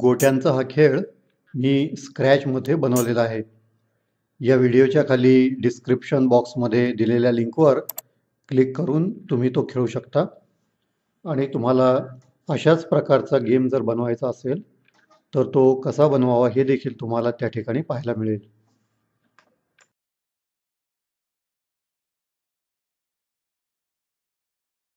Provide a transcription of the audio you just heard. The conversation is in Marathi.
गोट्यांचा हा खेळ मी स्क्रॅचमध्ये बनवलेला आहे या व्हिडिओच्या खाली डिस्क्रिप्शन बॉक्समध्ये दिलेल्या लिंकवर क्लिक करून तुम्ही तो खेळू शकता आणि तुम्हाला अशाच प्रकारचा गेम जर बनवायचा असेल तर तो कसा बनवावा हे देखील तुम्हाला त्या ठिकाणी पाहायला मिळेल